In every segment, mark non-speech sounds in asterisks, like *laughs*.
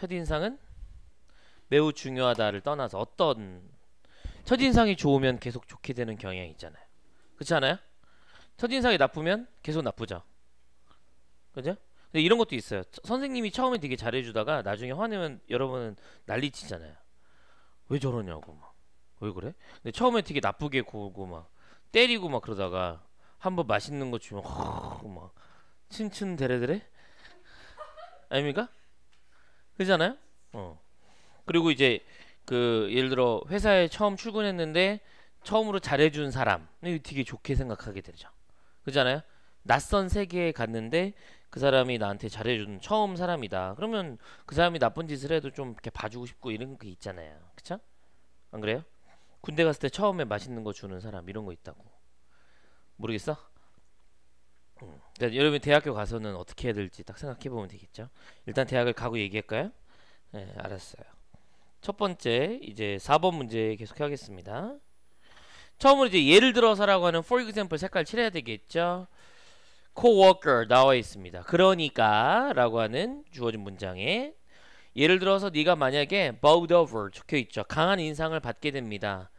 첫인상은 매우 중요하다를 떠나서 어떤 첫인상이 좋으면 계속 좋게 되는 경향이 있잖아요. 그렇지 않아요? 첫인상이 나쁘면 계속 나쁘죠. 그죠? 근데 이런 것도 있어요. 선생님이 처음에 되게 잘해주다가 나중에 화내면 여러분은 난리 치잖아요. 왜 저러냐고 막. 왜 그래? 근데 처음에 되게 나쁘게 구고 막 때리고 막 그러다가 한번 맛있는 거 주면 허막 츤츤 데레데레 아닙니까? 그잖아요. 어. 그리고 이제 그 예를 들어 회사에 처음 출근했는데 처음으로 잘해준 사람 되게 좋게 생각하게 되죠. 그잖아요. 낯선 세계에 갔는데 그 사람이 나한테 잘해준 처음 사람이다. 그러면 그 사람이 나쁜 짓을 해도 좀 이렇게 봐주고 싶고 이런 게 있잖아요. 그쵸? 안 그래요? 군대 갔을 때 처음에 맛있는 거 주는 사람 이런 거 있다고. 모르겠어? 그러니까 여러분이 대학교 가서는 어떻게 해야 될지 딱 생각해 보면 되겠죠. 일단 대학을 가고 얘기할까요? 네, 알았어요. 첫 번째 이제 4번 문제 계속 하겠습니다. 처음으로 이제 예를 들어서라고 하는 for example 색깔 칠해야 되겠죠. coworker 나와 있습니다. 그러니까라고 하는 주어진 문장에 예를 들어서 네가 만약에 bowed over 적혀 있죠. 강한 인상을 받게 됩니다.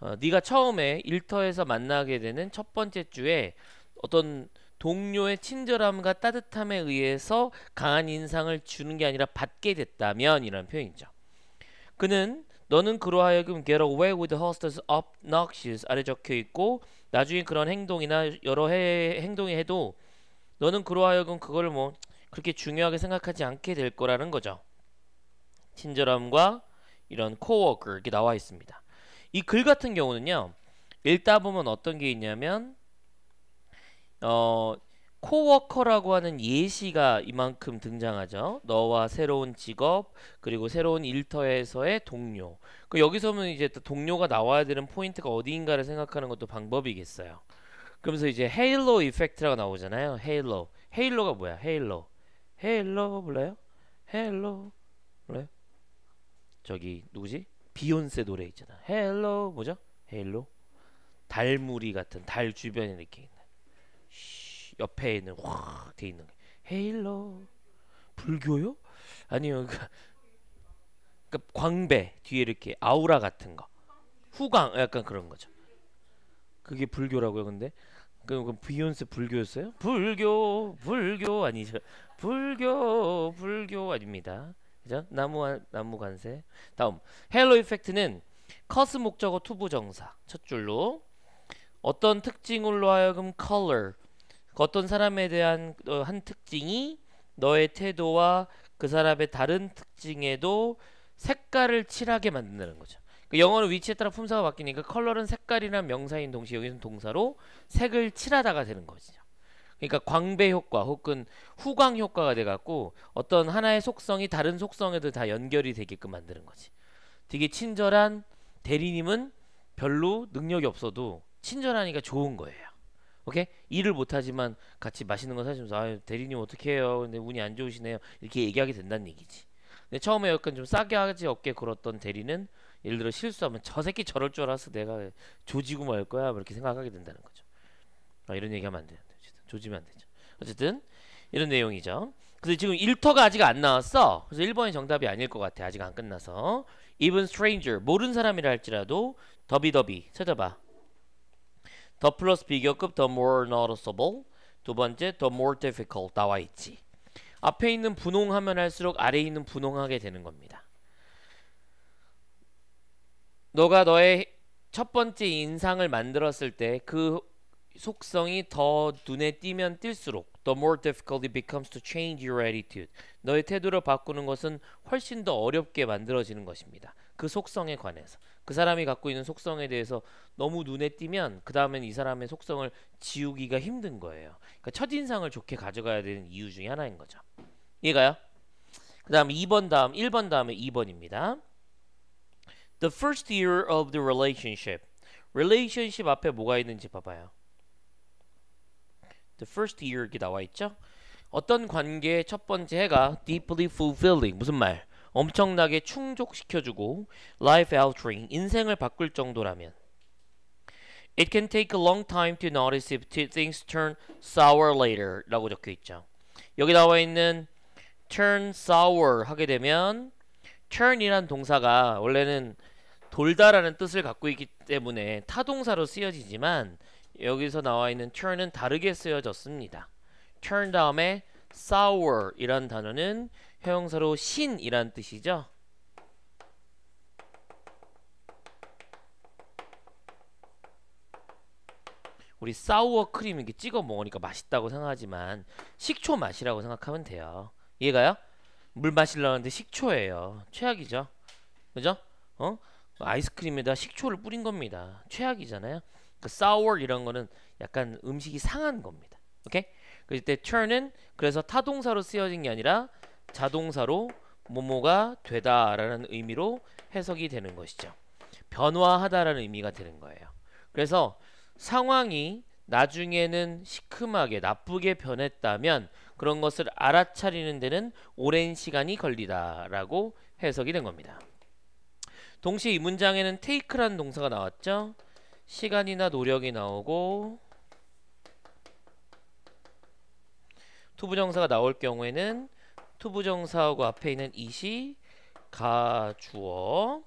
어, 네가 처음에 일터에서 만나게 되는 첫 번째 주에 어떤 동료의 친절함과 따뜻함에 의해서 강한 인상을 주는 게 아니라 받게 됐다면 이런 표현이죠. 그는 너는 그러하여금 get away with host's obnoxious 아래 적혀 있고 나중에 그런 행동이나 여러 해, 행동이 해도 너는 그러하여금 그걸 뭐 그렇게 중요하게 생각하지 않게 될 거라는 거죠. 친절함과 이런 코워크 이렇게 나와 있습니다. 이 글 같은 경우는요. 읽다 보면 어떤 게 있냐면 어, 코워커라고 하는 예시가 이만큼 등장하죠. 너와 새로운 직업 그리고 새로운 일터에서의 동료. 그 여기서는 이제 또 동료가 나와야 되는 포인트가 어디인가를 생각하는 것도 방법이겠어요. 그러면서 이제 헤일로 이펙트라고 나오잖아요. 헤일로. 헤일로가 뭐야? 헤일로. 헤일로 몰라요? 헤일로 몰라요? 저기 누구지? 비욘세 노래 있잖아. 헤일로 뭐죠? 헤일로. 달무리 같은 달 주변의 느낌. 옆에 있는 확 돼 있는 헤일로 불교요? 아니요 그러니까, 그러니까, 광배 뒤에 이렇게 아우라 같은 거 후광 약간 그런 거죠. 그게 불교라고요 근데 그럼 비욘세 불교였어요? 불교 불교 아니죠? 불교 불교 아닙니다. 그죠? 나무 나무 관세. 다음 헬로 이펙트는 커스 목적어 투부 정사 첫 줄로 어떤 특징으로 하여금 c o 그 어떤 사람에 대한 어, 한 특징이 너의 태도와 그 사람의 다른 특징에도 색깔을 칠하게 만드는 거죠. 그 영어는 위치에 따라 품사가 바뀌니까 컬러는 색깔이나 명사인 동시에 여기는 서 동사로 색을 칠하다가 되는 거죠. 그러니까 광배 효과 혹은 후광 효과가 돼 갖고 어떤 하나의 속성이 다른 속성에도 다 연결이 되게끔 만드는 거지. 되게 친절한 대리님은 별로 능력이 없어도 친절하니까 좋은 거예요. 오케이? 일을 못하지만 같이 맛있는 거사주면서아 대리님 어떻게 해요? 근데 운이 안 좋으시네요. 이렇게 얘기하게 된다는 얘기지. 근데 처음에 약간 좀 싸게 하지 없게 걸었던 대리는 예를 들어 실수하면 저 새끼 저럴 줄 알았어 내가 조지고 말 뭐 거야 뭐 이렇게 생각하게 된다는 거죠. 아, 이런 얘기하면 안 되는데 조지면 안 되죠. 어쨌든 이런 내용이죠. 그래서 지금 일터가 아직 안 나왔어. 그래서 1번이 정답이 아닐 것 같아. 아직 안 끝나서. Even stranger 모르는 사람이라 할지라도 더비더비 찾아봐. 더 플러스 비교급 the more noticeable 두 번째 the more difficult 나와 있지 앞에 있는 분홍하면 할수록 아래 있는 분홍하게 되는 겁니다 너가 너의 첫 번째 인상을 만들었을 때 그 속성이 더 눈에 띄면 띌수록 the more difficult it becomes to change your attitude 너의 태도를 바꾸는 것은 훨씬 더 어렵게 만들어지는 것입니다 그 속성에 관해서 그 사람이 갖고 있는 속성에 대해서 너무 눈에 띄면 그 다음엔 이 사람의 속성을 지우기가 힘든 거예요. 그러니까 첫인상을 좋게 가져가야 되는 이유 중에 하나인 거죠. 이해가요? 그 다음 2번 다음 1번 다음에 2번입니다. The first year of the relationship. relationship 앞에 뭐가 있는지 봐봐요. The first year 이렇게 나와 있죠? 어떤 관계의 첫 번째 해가 deeply fulfilling 무슨 말? 엄청나게 충족시켜주고 life altering 인생을 바꿀 정도라면 It can take a long time to notice if things turn sour later 라고 적혀 있죠. 여기 나와 있는 turn sour 하게 되면 turn이란 동사가 원래는 돌다라는 뜻을 갖고 있기 때문에 타동사로 쓰여지지만 여기서 나와 있는 turn은 다르게 쓰여졌습니다. turn 다음에 sour이란 단어는 형사로 신이란 뜻이죠. 우리 사우어 크림 이렇게 찍어 먹으니까 맛있다고 생각하지만 식초 맛이라고 생각하면 돼요. 이해가요? 물 마시려는데 식초예요. 최악이죠. 그죠? 어? 아이스크림에다 식초를 뿌린 겁니다. 최악이잖아요. 그 s o u 이런 거는 약간 음식이 상한 겁니다. 오케이? 그때 turn은 그래서 타동사로 쓰여진 게 아니라 자동사로 뭐뭐가 되다라는 의미로 해석이 되는 것이죠. 변화하다라는 의미가 되는 거예요. 그래서 상황이 나중에는 시큼하게 나쁘게 변했다면 그런 것을 알아차리는 데는 오랜 시간이 걸리다라고 해석이 된 겁니다. 동시에 이 문장에는 take라는 동사가 나왔죠. 시간이나 노력이 나오고 투부정사가 나올 경우에는 투부정사하고 앞에 있는 이시 가주어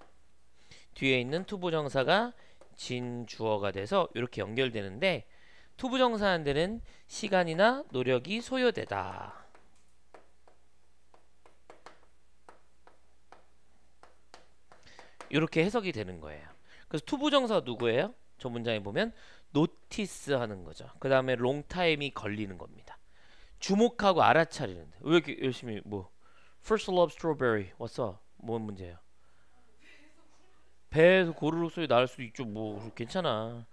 뒤에 있는 투부정사가 진주어가 돼서 이렇게 연결되는데 투부정사한 테는 시간이나 노력이 소요되다. 이렇게 해석이 되는 거예요. 그래서 투부정사 누구예요? 저 문장에 보면 노티스 하는 거죠. 그 다음에 롱타임이 걸리는 겁니다. 주목하고 알아차리는데 왜 이렇게 열심히 뭐 First Love Strawberry 왔어 뭔 문제야 배에서 고르륵 소리 나올 수도 있죠 뭐 괜찮아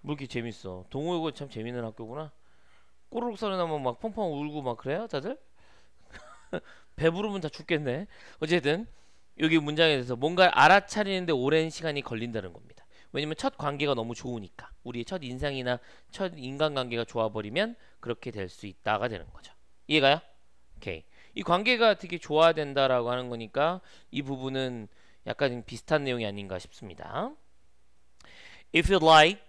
뭐 이렇게 재밌어 동호회가참 재밌는 학교구나 고르륵 소리 나면 막 펑펑 울고 막 그래요 다들? *laughs* 배부르면 다 죽겠네 어쨌든 여기 문장에 대해서 뭔가 알아차리는데 오랜 시간이 걸린다는 겁니다 왜냐면 첫 관계가 너무 좋으니까 우리의 첫 인상이나 첫 인간관계가 좋아버리면 그렇게 될 수 있다가 되는 거죠 이해가요? 오케이 이 관계가 되게 좋아야 된다라고 하는 거니까 이 부분은 약간 비슷한 내용이 아닌가 싶습니다 If you like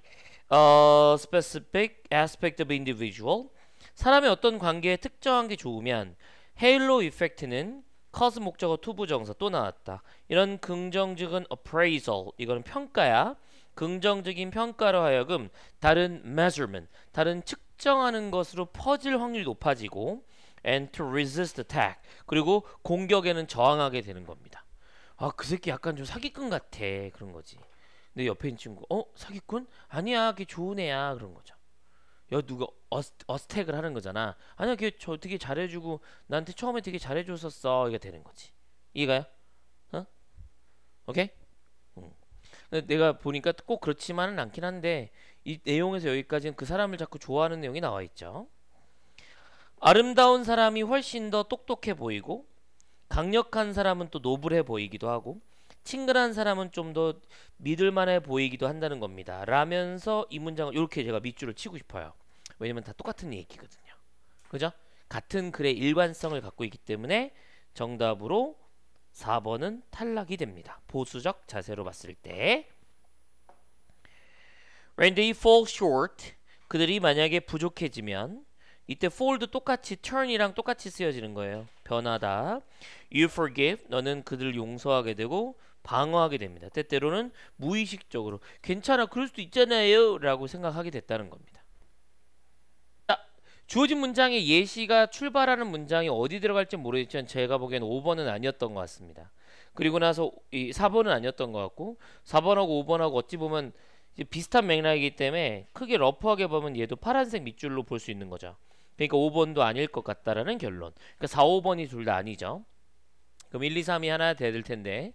a specific aspect of individual 사람의 어떤 관계에 특정한 게 좋으면 헤일로 이펙트는 커스 목적어 투부 정사 또 나왔다. 이런 긍정적인 appraisal 이거는 평가야. 긍정적인 평가로 하여금 다른 measurement, 다른 측정하는 것으로 퍼질 확률이 높아지고 and to resist attack 그리고 공격에는 저항하게 되는 겁니다. 아 그 새끼 약간 좀 사기꾼 같아 그런 거지. 내 옆에 있는 친구 어 사기꾼? 아니야 걔 좋은 애야 그런 거죠. 야 누가 어스, 어스택을 하는 거잖아. 아니야 걔저 되게 잘해주고 나한테 처음에 되게 잘해줬었어 이게 되는 거지. 이해가요? 어? 오케이? 네, 내가 보니까 꼭 그렇지만은 않긴 한데 이 내용에서 여기까지는 그 사람을 자꾸 좋아하는 내용이 나와 있죠. 아름다운 사람이 훨씬 더 똑똑해 보이고 강력한 사람은 또 노블해 보이기도 하고 친근한 사람은 좀 더 믿을만해 보이기도 한다는 겁니다. 라면서 이 문장을 이렇게 제가 밑줄을 치고 싶어요. 왜냐면 다 똑같은 얘기거든요. 그죠? 같은 글의 일관성을 갖고 있기 때문에 정답으로 4번은 탈락이 됩니다. 보수적 자세로 봤을 때 When they fall short 그들이 만약에 부족해지면 이때 f o l d 도 똑같이 turn이랑 똑같이 쓰여지는 거예요. 변하다. You forgive 너는 그들 용서하게 되고 방어하게 됩니다. 때때로는 무의식적으로 괜찮아 그럴 수도 있잖아요 라고 생각하게 됐다는 겁니다. 주어진 문장의 예시가 출발하는 문장이 어디 들어갈지 모르겠지만 제가 보기엔 5번은 아니었던 것 같습니다. 그리고 나서 이 4번은 아니었던 것 같고 4번하고 5번하고 어찌 보면 비슷한 맥락이기 때문에 크게 러프하게 보면 얘도 파란색 밑줄로 볼 수 있는 거죠. 그러니까 5번도 아닐 것 같다라는 결론. 그러니까 4, 5번이 둘 다 아니죠. 그럼 1, 2, 3이 하나 돼야 될 텐데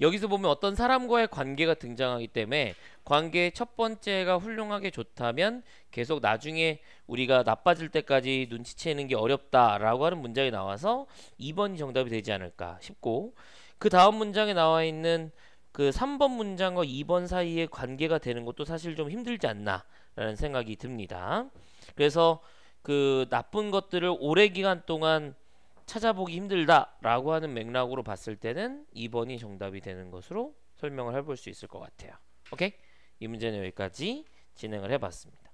여기서 보면 어떤 사람과의 관계가 등장하기 때문에 관계의 첫 번째가 훌륭하게 좋다면 계속 나중에 우리가 나빠질 때까지 눈치채는 게 어렵다라고 하는 문장이 나와서 2번이 정답이 되지 않을까 싶고 그 다음 문장에 나와 있는 그 3번 문장과 2번 사이의 관계가 되는 것도 사실 좀 힘들지 않나라는 생각이 듭니다. 그래서 그 나쁜 것들을 오래 기간 동안 찾아보기 힘들다라고 하는 맥락으로 봤을 때는 2번이 정답이 되는 것으로 설명을 해볼 수 있을 것 같아요. 오케이? 이 문제는 여기까지 진행을 해봤습니다.